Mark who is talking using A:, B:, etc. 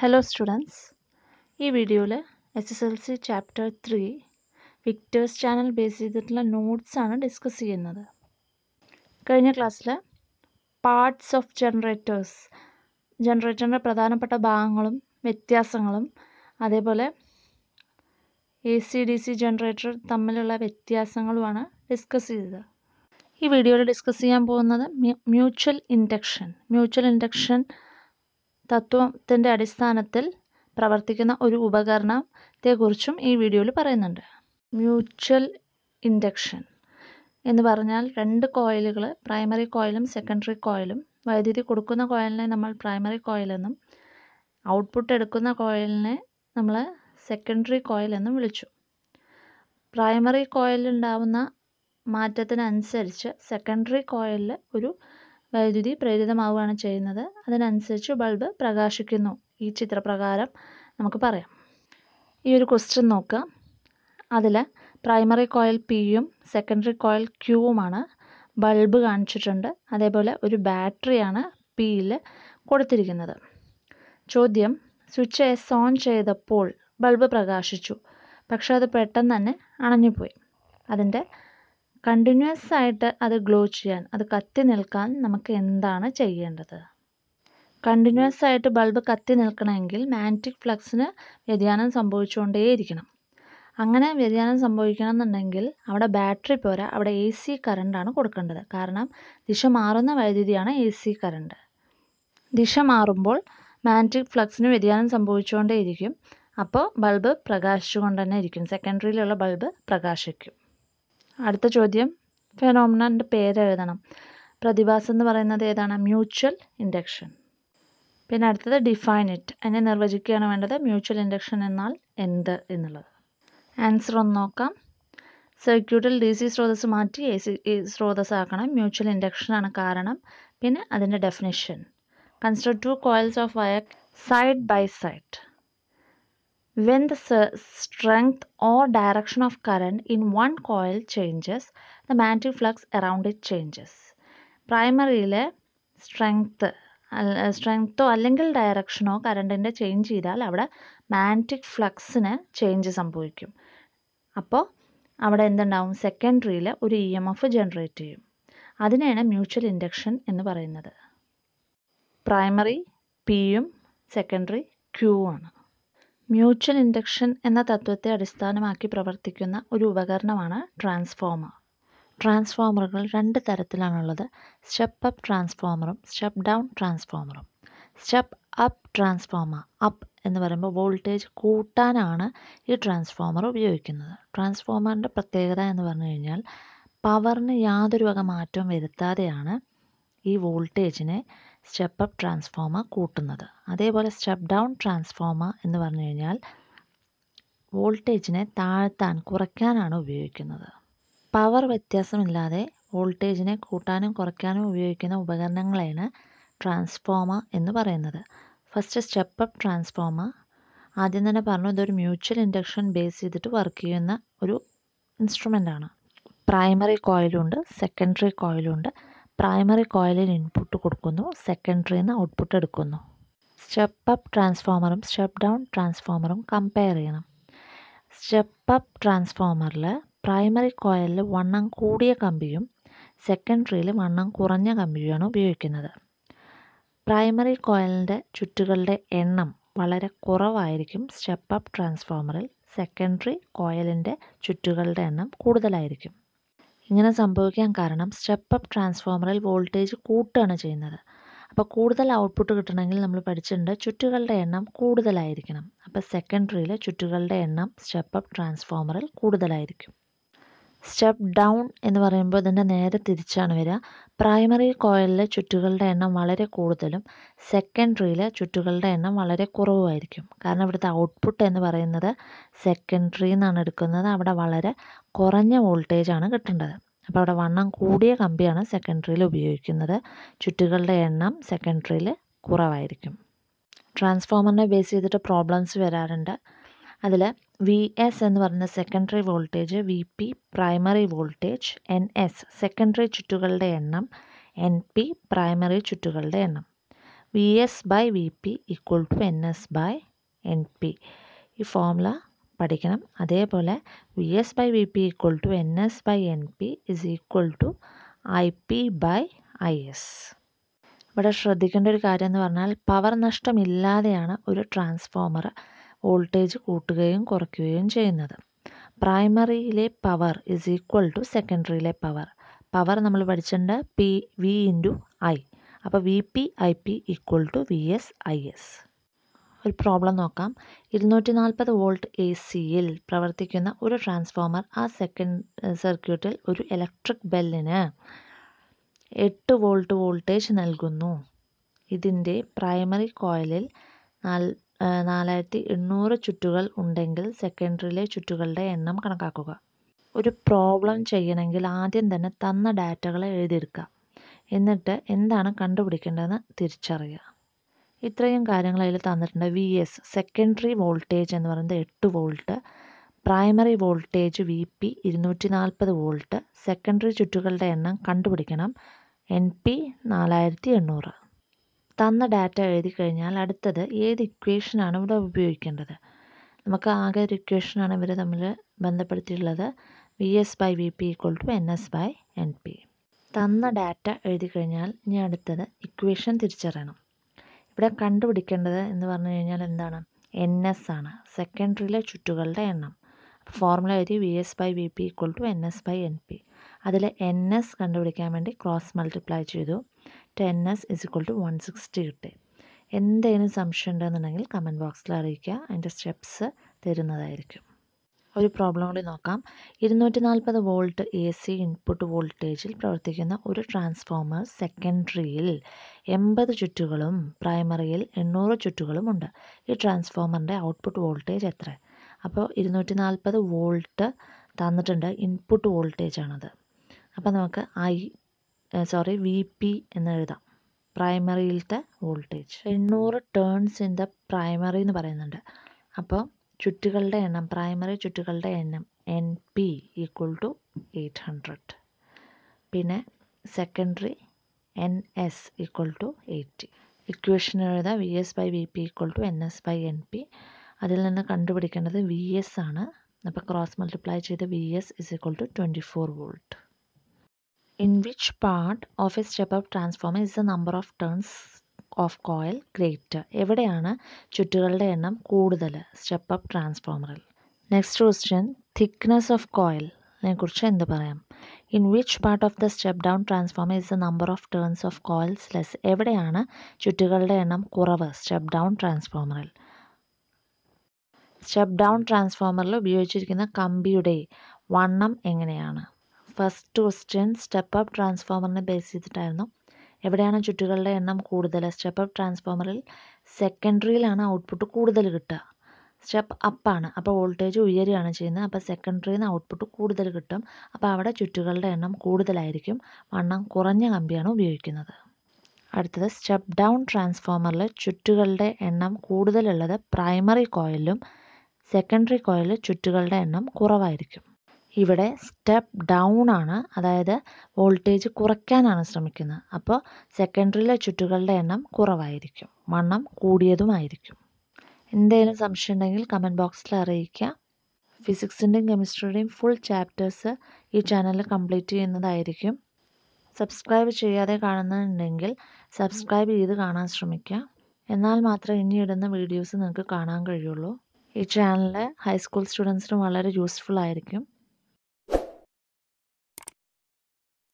A: Hello students ഈ വീഡിയോയിൽ S S L C chapter three Victers channel base ചെയ്തിട്ടുള്ള നോട്ട്സാണ് ഡിസ്കസ് ചെയ്യുന്നത് കഴിഞ്ഞ ക്ലാസ്സിൽ പാർട്സ് ഓഫ് ജനറേറ്റേഴ്സ് ജനറേറ്ററിൻ്റെ പ്രധാനപ്പെട്ട ഭാഗങ്ങളും വ്യത്യാസങ്ങളും അതേപോലെ A C D C generator തമ്മിലുള്ള വ്യത്യാസങ്ങളുമാണ് ഡിസ്കസ് ചെയ്തത് ഈ വീഡിയോയിൽ ഡിസ്കസ് ചെയ്യാൻ പോകുന്നത് മ്യൂച്വൽ ഇൻഡക്ഷൻ മ്യൂച്വൽ ഇൻഡക്ഷൻ തത്വത്തിൻ്റെ അടിസ്ഥാനത്തിൽ പ്രവർത്തിക്കുന്ന ഒരു ഉപകരണത്തെക്കുറിച്ചും ഈ വീഡിയോയിൽ പറയുന്നുണ്ട് മ്യൂച്വൽ ഇൻഡക്ഷൻ എന്ന് പറഞ്ഞാൽ രണ്ട് കോയിലുകൾ പ്രൈമറി കോയിലും സെക്കൻഡറി കോയിലും വൈദ്യുതി കൊടുക്കുന്ന കോയിലിനെ നമ്മൾ പ്രൈമറി കോയിലെന്നും ഔട്ട്പുട്ട് എടുക്കുന്ന കോയിലിനെ നമ്മൾ സെക്കൻഡറി കോയിൽ എന്നും വിളിച്ചു പ്രൈമറി കോയിലുണ്ടാവുന്ന മാറ്റത്തിനനുസരിച്ച് സെക്കൻഡറി കോയിലിൽ ഒരു വൈദ്യുതി പ്രേരിതമാവുകയാണ് ചെയ്യുന്നത് അതിനനുസരിച്ച് ബൾബ് പ്രകാശിക്കുന്നു ഈ ചിത്രപ്രകാരം നമുക്ക് പറയാം ഈ ഒരു ക്വസ്റ്റ്യൻ നോക്കുക അതിൽ പ്രൈമറി കോയിൽ പിയും സെക്കൻഡറി കോയിൽ ക്യൂവുമാണ് ബൾബ് കാണിച്ചിട്ടുണ്ട് അതേപോലെ ഒരു ബാറ്ററിയാണ് പിയിൽ കൊടുത്തിരിക്കുന്നത് ചോദ്യം സ്വിച്ച് എസ് ഓൺ ചെയ്തപ്പോൾ ബൾബ് പ്രകാശിച്ചു പക്ഷേ അത് പെട്ടെന്ന് തന്നെ അണഞ്ഞുപോയി അതിൻ്റെ കണ്ടിന്യൂസ് ആയിട്ട് അത് ഗ്ലോ ചെയ്യാൻ അത് കത്തി നിൽക്കാൻ നമുക്ക് എന്താണ് ചെയ്യേണ്ടത് കണ്ടിന്യൂസ് ആയിട്ട് ബൾബ് കത്തി നിൽക്കണമെങ്കിൽ മാഗ്നറ്റിക് ഫ്ലക്സിന് വ്യതിയാനം സംഭവിച്ചുകൊണ്ടേയിരിക്കണം അങ്ങനെ വ്യതിയാനം സംഭവിക്കണം എന്നുണ്ടെങ്കിൽ അവിടെ ബാറ്ററി പോരാ അവിടെ എ സി കറണ്ടാണ് കൊടുക്കേണ്ടത് കാരണം ദിശ മാറുന്ന വൈദ്യുതിയാണ് എ സി കറണ്ട് ദിശ മാറുമ്പോൾ മാഗ്നറ്റിക് ഫ്ലക്സിന് വ്യതിയാനം സംഭവിച്ചുകൊണ്ടേയിരിക്കും അപ്പോൾ ബൾബ് പ്രകാശിച്ചുകൊണ്ട് തന്നെ ഇരിക്കും സെക്കൻഡറിയിലുള്ള ബൾബ് പ്രകാശിക്കും അടുത്ത ചോദ്യം ഫെനോമിനൻ്റെ എഴുതണം പ്രതിഭാസം എന്ന് പറയുന്നത് ഏതാണ് മ്യൂച്വൽ ഇൻഡക്ഷൻ പിന്നെ അടുത്തത് ഡിഫൈൻ ഇറ്റ് അതിനെ നിർവചിക്കുകയാണ് വേണ്ടത് മ്യൂച്വൽ ഇൻഡക്ഷൻ എന്നാൽ എന്ത് എന്നുള്ളത് ആൻസർ ഒന്ന് നോക്കാം സർക്യൂട്ടിൽ ഡി സി സ്രോതസ് മാറ്റി എ സി സ്രോതസ് ആക്കണം മ്യൂച്വൽ ഇൻഡക്ഷനാണ് കാരണം പിന്നെ അതിൻ്റെ definition consider two coils of wire side by side When the strength or direction of current in one coil changes, the magnetic flux around it changes. പ്രൈമറിയിലെ strength സ്ട്രെങ്ത്തോ അല്ലെങ്കിൽ ഡയറക്ഷനോ കറണ്ടിൻ്റെ ചേഞ്ച് ചെയ്താൽ അവിടെ മാഗ്നറ്റിക് ഫ്ലക്സിന് ചേഞ്ച് സംഭവിക്കും അപ്പോൾ അവിടെ എന്തുണ്ടാവും സെക്കൻഡറിയിൽ ഒരു ഇ എം എഫ് ജനറേറ്റ് ചെയ്യും അതിനെയാണ് മ്യൂച്വൽ ഇൻഡക്ഷൻ എന്ന് പറയുന്നത് പ്രൈമറി പിയും സെക്കൻഡറി ക്യൂ ആണ് മ്യൂച്വൽ ഇൻഡക്ഷൻ എന്ന തത്വത്തെ അടിസ്ഥാനമാക്കി പ്രവർത്തിക്കുന്ന ഒരു ഉപകരണമാണ് ട്രാൻസ്ഫോമർ ട്രാൻസ്ഫോമറുകൾ രണ്ട് തരത്തിലാണുള്ളത് സ്റ്റെപ്പ് അപ്പ് ട്രാൻസ്ഫോമറും സ്റ്റെപ്പ് ഡൗൺ ട്രാൻസ്ഫോമറും സ്റ്റെപ്പ് അപ്പ് ട്രാൻസ്ഫോമർ അപ്പ് എന്ന് പറയുമ്പോൾ വോൾട്ടേജ് കൂട്ടാനാണ് ഈ ട്രാൻസ്ഫോമർ ഉപയോഗിക്കുന്നത് ട്രാൻസ്ഫോമറിൻ്റെ പ്രത്യേകത എന്ന് പറഞ്ഞു കഴിഞ്ഞാൽ പവറിന് യാതൊരു വക മാറ്റവും വരുത്താതെയാണ് ഈ വോൾട്ടേജിനെ സ്റ്റെപ്പ് അപ്പ് ട്രാൻസ്ഫോർമർ കൂട്ടുന്നത് അതേപോലെ സ്റ്റെപ്പ് ഡൗൺ ട്രാൻസ്ഫോർമർ എന്ന് പറഞ്ഞു കഴിഞ്ഞാൽ വോൾട്ടേജിനെ താഴ്ത്താൻ കുറയ്ക്കാനാണ് ഉപയോഗിക്കുന്നത് പവർ വ്യത്യാസമില്ലാതെ വോൾട്ടേജിനെ കൂട്ടാനും കുറയ്ക്കാനും ഉപയോഗിക്കുന്ന ഉപകരണങ്ങളെയാണ് ട്രാൻസ്ഫോമർ എന്ന് പറയുന്നത് ഫസ്റ്റ് സ്റ്റെപ്പ് അപ്പ് ട്രാൻസ്ഫോമർ ആദ്യം തന്നെ പറഞ്ഞു ഇതൊരു മ്യൂച്വൽ ഇൻഡക്ഷൻ ബേസ് ചെയ്തിട്ട് വർക്ക് ചെയ്യുന്ന ഒരു ആണ് പ്രൈമറി കോയിലുണ്ട് സെക്കൻഡറി കോയിലുണ്ട് പ്രൈമറി കോയിലിൽ ഇൻപുട്ട് കൊടുക്കുന്നു സെക്കൻഡറിയിൽ നിന്ന് ഔട്ട്പുട്ട് എടുക്കുന്നു സ്റ്റെപ്പ് അപ്പ് ട്രാൻസ്ഫോമറും സ്റ്റെപ്പ് ഡൗൺ ട്രാൻസ്ഫോമറും കമ്പയർ ചെയ്യണം സ്റ്റെപ്പ് അപ്പ് ട്രാൻസ്ഫോമറിൽ പ്രൈമറി കോയിലിൽ വണ്ണം കൂടിയ കമ്പിയും സെക്കൻഡറിയിൽ വണ്ണം കുറഞ്ഞ കമ്പിയുമാണ് ഉപയോഗിക്കുന്നത് പ്രൈമറി കോയിലിൻ്റെ ചുറ്റുകളുടെ എണ്ണം വളരെ കുറവായിരിക്കും സ്റ്റെപ്പ് അപ്പ് ട്രാൻസ്ഫോമറിൽ സെക്കൻഡറി കോയിലിൻ്റെ ചുറ്റുകളുടെ എണ്ണം കൂടുതലായിരിക്കും ഇങ്ങനെ സംഭവിക്കാൻ കാരണം സ്റ്റെപ്പ് അപ്പ് ട്രാൻസ്ഫോമറിൽ വോൾട്ടേജ് കൂട്ടുകയാണ് ചെയ്യുന്നത് അപ്പോൾ കൂടുതൽ ഔട്ട്പുട്ട് കിട്ടണമെങ്കിൽ നമ്മൾ പഠിച്ചിട്ടുണ്ട് ചുറ്റുകളുടെ എണ്ണം കൂടുതലായിരിക്കണം അപ്പോൾ സെക്കൻഡറിയിൽ ചുറ്റുകളുടെ എണ്ണം സ്റ്റെപ്പ് അപ്പ് ട്രാൻസ്ഫോമറിൽ കൂടുതലായിരിക്കും സ്റ്റെപ്പ് ഡൗൺ എന്ന് പറയുമ്പോൾ ഇതിൻ്റെ നേരെ തിരിച്ചാണ് വരിക പ്രൈമറി കോയിലിലെ ചുറ്റുകളുടെ എണ്ണം വളരെ കൂടുതലും സെക്കൻഡറിയിലെ ചുറ്റുകളുടെ എണ്ണം വളരെ കുറവുമായിരിക്കും കാരണം ഇവിടുത്തെ ഔട്ട്പുട്ട് എന്ന് പറയുന്നത് സെക്കൻഡറി എന്നാണ് എടുക്കുന്നത് അവിടെ വളരെ കുറഞ്ഞ വോൾട്ടേജാണ് കിട്ടേണ്ടത് അപ്പോൾ അവിടെ വണ്ണം കൂടിയ കമ്പിയാണ് സെക്കൻഡറിയിൽ ഉപയോഗിക്കുന്നത് ചുറ്റുകളുടെ എണ്ണം സെക്കൻഡറിയിൽ കുറവായിരിക്കും ട്രാൻസ്ഫോമറിനെ ബേസ് ചെയ്തിട്ട് പ്രോബ്ലംസ് വരാറുണ്ട് അതിൽ വി എസ് എന്ന് പറയുന്ന secondary voltage V P primary voltage N S secondary ചുറ്റുകളുടെ എണ്ണം എൻ പി പ്രൈമറി ചുറ്റുകളുടെ എണ്ണം V S by V P equal to N S by N P ഈ ഫോമുല പഠിക്കണം അതേപോലെ V S by V P equal to N S by N P is equal to I P by I S ഇവിടെ ശ്രദ്ധിക്കേണ്ട ഒരു കാര്യം എന്ന് പറഞ്ഞാൽ power നഷ്ടമില്ലാതെയാണ് ഒരു ട്രാൻസ്ഫോമർ വോൾട്ടേജ് കൂട്ടുകയും കുറയ്ക്കുകയും ചെയ്യുന്നത് പ്രൈമറിയിലെ പവർ ഇസ് ഈക്വൽ ടു സെക്കൻഡറിയിലെ പവർ പവർ നമ്മൾ പഠിച്ചിട്ടുണ്ട് പി വി ഇൻറ്റു ഐ അപ്പോൾ V P I P equal to V S I S ഒരു പ്രോബ്ലം നോക്കാം ഇരുന്നൂറ്റി നാൽപ്പത് വോൾട്ട് എ സിയിൽ പ്രവർത്തിക്കുന്ന ഒരു ട്രാൻസ്ഫോമർ ആ സെക്കൻഡ് സർക്യൂട്ടിൽ ഒരു ഇലക്ട്രിക് ബെല്ലിന് എട്ട് വോൾട്ട് വോൾട്ടേജ് നൽകുന്നു ഇതിൻ്റെ പ്രൈമറി കോയിലിൽ നാലായിരത്തി എണ്ണൂറ് ചുറ്റുകൾ ഉണ്ടെങ്കിൽ സെക്കൻഡറിയിലെ ചുറ്റുകളുടെ എണ്ണം കണക്കാക്കുക ഒരു പ്രോബ്ലം ചെയ്യണമെങ്കിൽ ആദ്യം തന്നെ തന്ന ഡാറ്റകളെ എഴുതിയെടുക്കുക എന്നിട്ട് എന്താണ് കണ്ടുപിടിക്കേണ്ടതെന്ന് തിരിച്ചറിയുക ഇത്രയും കാര്യങ്ങൾ അതിൽ തന്നിട്ടുണ്ട് വി എസ് സെക്കൻഡറി വോൾട്ടേജ് എന്ന് പറയുന്നത് എട്ട് volt primary voltage V P ഇരുന്നൂറ്റി നാൽപ്പത് വോൾട്ട് സെക്കൻഡറി ചുറ്റുകളുടെ എണ്ണം കണ്ടുപിടിക്കണം എൻ പി നാലായിരത്തി എണ്ണൂറ് തന്ന ഡാറ്റ എഴുതി കഴിഞ്ഞാൽ അടുത്തത് ഏത് ഇക്വേഷനാണ് ഇവിടെ ഉപയോഗിക്കേണ്ടത് നമുക്ക് ആകെ ഒരു ഇക്വേഷനാണ് ഇവർ തമ്മിൽ ബന്ധപ്പെടുത്തിയിട്ടുള്ളത് V S by V P equal to N S by N P തന്ന ഡാറ്റ എഴുതി കഴിഞ്ഞാൽ ഇനി അടുത്തത് ഇക്വേഷൻ തിരിച്ചറിയണം ഇവിടെ കണ്ടുപിടിക്കേണ്ടത് എന്ന് പറഞ്ഞു കഴിഞ്ഞാൽ എന്താണ് എൻ എസ് ആണ് സെക്കൻഡറിയിലെ ചുറ്റുകളുടെ എണ്ണം ഫോർമുല എഴുതി V S by V P equal to N S by N P അതിൽ എൻ എസ് കണ്ടുപിടിക്കാൻ വേണ്ടി ക്രോസ് മൾട്ടിപ്ലൈ ചെയ്തു ten S is equal to one sixty കിട്ടി എന്തെങ്കിലും സംശയം ഉണ്ടെന്നുണ്ടെങ്കിൽ കമൻറ്റ് ബോക്സിൽ അറിയിക്കുക അതിൻ്റെ സ്റ്റെപ്സ് തരുന്നതായിരിക്കും ഒരു പ്രോബ്ലം കൂടി നോക്കാം ഇരുന്നൂറ്റി നാൽപ്പത് വോൾട്ട് എ സി ഇൻപുട്ട് വോൾട്ടേജിൽ പ്രവർത്തിക്കുന്ന ഒരു ട്രാൻസ്ഫോമർ സെക്കൻഡറിയിൽ എൺപത് ചുറ്റുകളും പ്രൈമറിയിൽ എണ്ണൂറ് ചുറ്റുകളും ഉണ്ട് ഈ ട്രാൻസ്ഫോമറിൻ്റെ ഔട്ട്പുട്ട് വോൾട്ടേജ് എത്ര അപ്പോൾ ഇരുന്നൂറ്റി നാൽപ്പത് വോൾട്ട് തന്നിട്ടുണ്ട് ഇൻപുട്ട് വോൾട്ടേജാണത് അപ്പോൾ നമുക്ക് ഐ സോറി വി പി എന്ന് എഴുതാം പ്രൈമറിയിലത്തെ വോൾട്ടേജ് എണ്ണൂറ് ടേൺസ് ഇൻ ദ പ്രൈമറി എന്ന് പറയുന്നുണ്ട് അപ്പോൾ ചുറ്റുകളുടെ എണ്ണം പ്രൈമറി ചുറ്റുകളുടെ എണ്ണം N P equal to eight hundred പിന്നെ secondary N S equal to eighty equation എഴുതാം V S by V P equal to N S by N P അതിൽ നിന്ന് കണ്ടുപിടിക്കേണ്ടത് വി എസ് ആണ് അപ്പോൾ ക്രോസ് മൾട്ടിപ്ലൈ ചെയ്ത് V S is equal to twenty four volt in which part of a step up transformer is the number of turns of coil greater എവിടെയാണ് ചുറ്റുകളുടെ എണ്ണം കൂടുതൽ സ്റ്റെപ്പ് അപ്പ് ട്രാൻസ്ഫോമറിൽ നെക്സ്റ്റ് ക്വസ്റ്റ്യൻ തിക്നെസ് ഓഫ് കോയിലിനെ കുറിച്ച് എന്ത് പറയാം in which part of the step down transformer is the number of turns of coils less എവിടെയാണ് ചുറ്റുകളുടെ എണ്ണം കുറവ് സ്റ്റെപ്പ് ഡൗൺ ട്രാൻസ്ഫോമറിൽ സ്റ്റെപ്പ് ഡൗൺ ട്രാൻസ്ഫോമറിൽ ഉപയോഗിച്ചിരിക്കുന്ന കമ്പിയുടെ വണ്ണം എങ്ങനെയാണ് ഫസ്റ്റ് ക്വസ്റ്റ്യൻ സ്റ്റെപ്പ് അപ്പ് ട്രാൻസ്ഫോമറിനെ ബേസ് ചെയ്തിട്ടായിരുന്നു എവിടെയാണ് ചുറ്റുകളുടെ എണ്ണം കൂടുതൽ സ്റ്റെപ്പ് അപ്പ് ട്രാൻസ്ഫോമറിൽ സെക്കൻഡറിയിലാണ് ഔട്ട്പുട്ട് കൂടുതൽ കിട്ടുക സ്റ്റെപ്പ് അപ്പാണ് അപ്പോൾ വോൾട്ടേജ് ഉയരുകയാണ് ചെയ്യുന്നത് അപ്പോൾ സെക്കൻഡറിയിൽ നിന്ന് ഔട്ട്പുട്ട് കൂടുതൽ കിട്ടും അപ്പോൾ അവിടെ ചുറ്റുകളുടെ എണ്ണം കൂടുതലായിരിക്കും വണ്ണം കുറഞ്ഞ കമ്പിയാണ് ഉപയോഗിക്കുന്നത് അടുത്തത് സ്റ്റെപ്പ് ഡൗൺ ട്രാൻസ്ഫോമറിൽ ചുറ്റുകളുടെ എണ്ണം കൂടുതലുള്ളത് പ്രൈമറി കോയിലും സെക്കൻഡറി കോയിലിൽ ചുറ്റുകളുടെ എണ്ണം കുറവായിരിക്കും ഇവിടെ സ്റ്റെപ്പ് ഡൗൺ ആണ് അതായത് വോൾട്ടേജ് കുറയ്ക്കാനാണ് ശ്രമിക്കുന്നത് അപ്പോൾ സെക്കൻഡറിയിലെ ചുറ്റുകളുടെ എണ്ണം കുറവായിരിക്കും വണ്ണം കൂടിയതുമായിരിക്കും എന്തെങ്കിലും സംശയം ഉണ്ടെങ്കിൽ കമൻറ്റ് ബോക്സിൽ അറിയിക്കുക ഫിസിക്സിൻ്റെയും കെമിസ്ട്രിയുടെയും ഫുൾ ചാപ്റ്റേഴ്സ് ഈ ചാനലിൽ കംപ്ലീറ്റ് ചെയ്യുന്നതായിരിക്കും സബ്സ്ക്രൈബ് ചെയ്യാതെ കാണുന്നുണ്ടെങ്കിൽ സബ്സ്ക്രൈബ് ചെയ്ത് കാണാൻ ശ്രമിക്കുക എന്നാൽ മാത്രമേ ഇനി ഇടുന്ന വീഡിയോസ് നിങ്ങൾക്ക് കാണാൻ കഴിയുള്ളൂ ഈ ചാനൽ ഹൈസ്കൂൾ സ്റ്റുഡൻസിനും വളരെ യൂസ്ഫുൾ ആയിരിക്കും